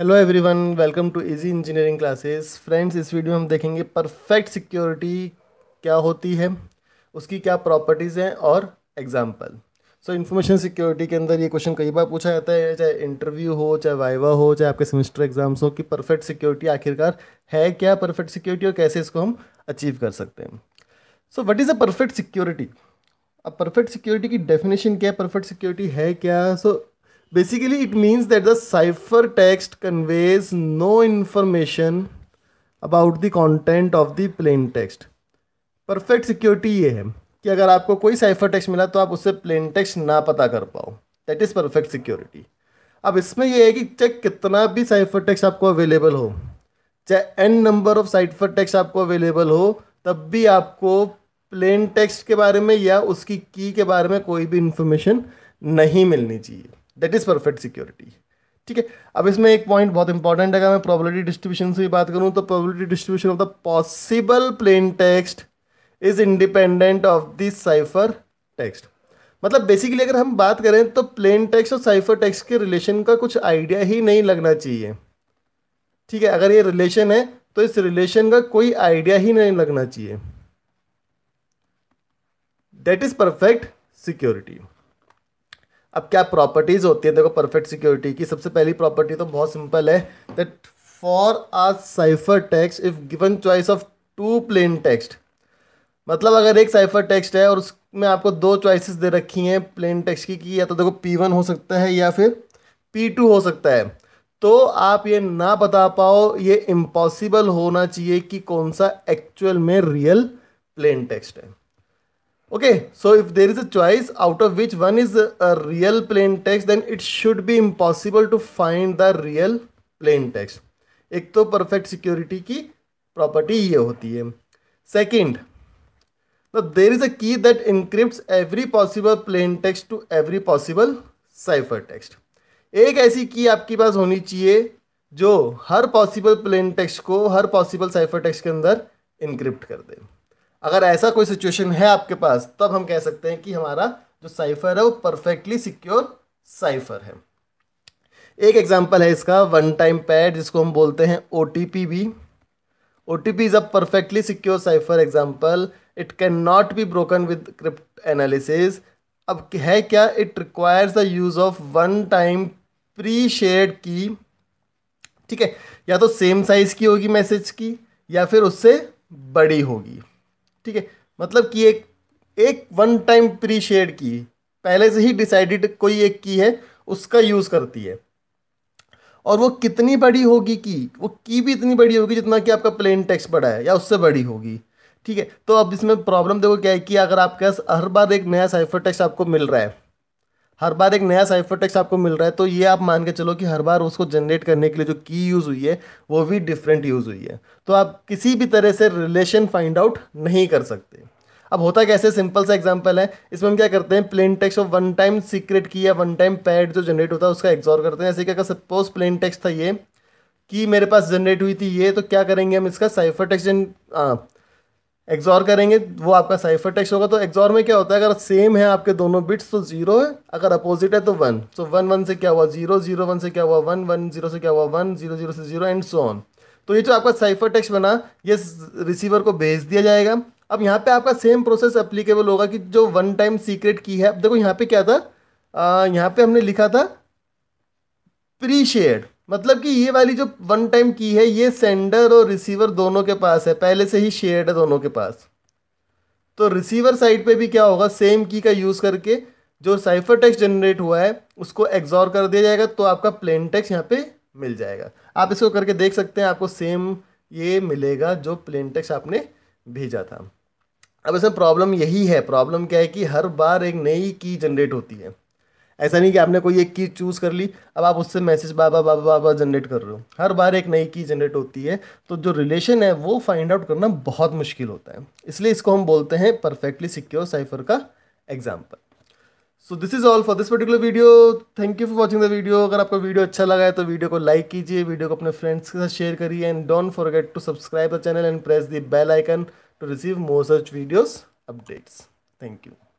hello everyone welcome to easy engineering classes friends इस video में हम देखेंगे परफेक्ट सिक्योरिटी क्या होती है उसकी क्या प्रॉपर्टीज़ हैं और एग्जांपल सो इन्फॉर्मेशन सिक्योरिटी के अंदर ये क्वेश्चन कई बार पूछा जाता है चाहे इंटरव्यू हो चाहे वाइवा हो चाहे आपके सेमेस्टर एग्जाम्स हो कि परफेक्ट सिक्योरिटी आखिरकार है क्या परफेक्ट सिक्योरिटी और कैसे इसको हम अचीव कर सकते हैं so what is a perfect security अब परफेक्ट सिक्योरिटी की डेफिनेशन क्या है परफेक्ट सिक्योरिटी है क्या so so, basically it means that the ciphertext conveys no information about the content of the plain text perfect security ये है कि अगर आपको कोई साइफर टेक्स्ट मिला तो आप उससे प्लेन टेक्स्ट ना पता कर पाओ दैट इज़ परफेक्ट सिक्योरिटी अब इसमें यह है कि चाहे कितना भी साइफर टेक्स्ट आपको अवेलेबल हो चाहे n number of cipher text आपको अवेलेबल हो तब भी आपको प्लेन टेक्स्ट के बारे में या उसकी की के बारे में कोई भी इन्फॉर्मेशन नहीं मिलनी चाहिए दैट इज़ परफेक्ट सिक्योरिटी ठीक है अब इसमें एक पॉइंट बहुत इंपॉर्टेंट है अगर मैं प्रोबेबिलिटी डिस्ट्रीब्यूशन से बात करूँ तो probability distribution of the possible plain text is independent of this cipher text मतलब बेसिकली अगर हम बात करें तो प्लेन टेक्स्ट और साइफर टेक्स्ट के रिलेशन का कुछ आइडिया ही नहीं लगना चाहिए ठीक है अगर ये रिलेशन है तो इस रिलेशन का कोई आइडिया ही नहीं लगना चाहिए दैट इज़ परफेक्ट सिक्योरिटी अब क्या प्रॉपर्टीज़ होती है देखो परफेक्ट सिक्योरिटी की सबसे पहली प्रॉपर्टी तो बहुत सिंपल है that for a cipher text if given choice of two plain text मतलब अगर एक साइफर टेक्स्ट है और उसमें आपको दो चॉइसेस दे रखी हैं प्लेन टेक्स्ट की कि या तो देखो पी वन हो सकता है या फिर पी टू हो सकता है तो आप ये ना बता पाओ ये इम्पॉसिबल होना चाहिए कि कौन सा एक्चुअल में रियल प्लेन टेक्स्ट है okay so if there is a choice out of which one is a real plain text then it should be impossible to find the real plain text एक तो perfect security की property ये होती है second there is a key that encrypt every possible plain text to every possible cipher text एक ऐसी की आपके पास होनी चाहिए जो हर पॉसिबल प्लेन टेक्स्ट को हर पॉसिबल साइफर टेक्स्ट के अंदर इंक्रिप्ट कर दे अगर ऐसा कोई सिचुएशन है आपके पास तब हम कह सकते हैं कि हमारा जो साइफर है वो परफेक्टली सिक्योर साइफर है एक एग्जाम्पल है इसका वन टाइम पैड जिसको हम बोलते हैं ओ भी O T P is a perfectly secure cipher example it can not be broken with cryptanalysis अब है क्या it requires the use of one time pre shared key ठीक है या तो सेम साइज़ की होगी मैसेज की या फिर उससे बड़ी होगी ठीक है मतलब कि एक एक वन टाइम प्री शेड की पहले से ही डिसाइडेड कोई एक की है उसका यूज़ करती है और वो कितनी बड़ी होगी की वो की भी इतनी बड़ी होगी जितना कि आपका प्लेन टेक्स्ट बड़ा है या उससे बड़ी होगी ठीक है तो अब इसमें प्रॉब्लम देखो क्या है कि अगर आपके पास हर बार एक नया साइफर टेक्स्ट आपको मिल रहा है हर बार एक नया साइफर टेक्स आपको मिल रहा है तो ये आप मान के चलो कि हर बार उसको जनरेट करने के लिए जो की यूज़ हुई है वो भी डिफरेंट यूज़ हुई है तो आप किसी भी तरह से रिलेशन फाइंड आउट नहीं कर सकते अब होता कैसे सिंपल सा एग्जांपल है इसमें हम क्या करते हैं प्लेन टेक्स्ट और वन टाइम सीक्रेट की या वन टाइम पैड जो जनरेट होता है उसका एग्जॉर करते हैं ऐसे क्या अगर सपोज प्लेन टेक्स्ट था ये कि मेरे पास जनरेट हुई थी ये तो क्या करेंगे हम इसका साइफर हाँ, टेक्स्ट एग्जॉर करेंगे वो आपका साइफर टेक्स होगा तो एग्जॉर में क्या होता है अगर सेम है आपके दोनों बिट्स तो जीरो है अगर अपोजिट है तो वन सो वन वन से क्या हुआ जीरो जीरो वन से क्या हुआ वन वन जीरो से क्या हुआ वन जीरो जीरो से जीरो एंड सो ऑन तो ये जो आपका साइफर टेक्स बना ये रिसीवर को भेज दिया जाएगा अब यहाँ पे आपका सेम प्रोसेस अप्लीकेबल होगा कि जो वन टाइम सीक्रेट की है अब देखो यहाँ पे क्या था यहाँ पे हमने लिखा था प्री शेयर मतलब कि ये वाली जो वन टाइम की है ये सेंडर और रिसीवर दोनों के पास है पहले से ही शेयर्ड है दोनों के पास तो रिसीवर साइड पे भी क्या होगा सेम की का यूज़ करके जो साइफर टेक्स्ट जनरेट हुआ है उसको एग्जॉर कर दिया जाएगा तो आपका प्लेन टेक्स्ट यहाँ पे मिल जाएगा आप इसको करके देख सकते हैं आपको सेम ये मिलेगा जो प्लेन टेक्स्ट आपने भेजा था अब इसमें प्रॉब्लम यही है प्रॉब्लम क्या है कि हर बार एक नई की जनरेट होती है ऐसा नहीं कि आपने कोई एक की चूज़ कर ली अब आप उससे मैसेज बाबा बाबा बाबा जनरेट कर रहे हो हर बार एक नई की जनरेट होती है तो जो रिलेशन है वो फाइंड आउट करना बहुत मुश्किल होता है इसलिए इसको हम बोलते हैं परफेक्टली सिक्योर साइफर का example so this is all for this particular video thank you for watching the video अगर आपको वीडियो अच्छा लगा है तो वीडियो को लाइक कीजिए वीडियो को अपने फ्रेंड्स के साथ शेयर करिए and don't forget to subscribe the channel and press the bell icon to receive more such videos updates thank you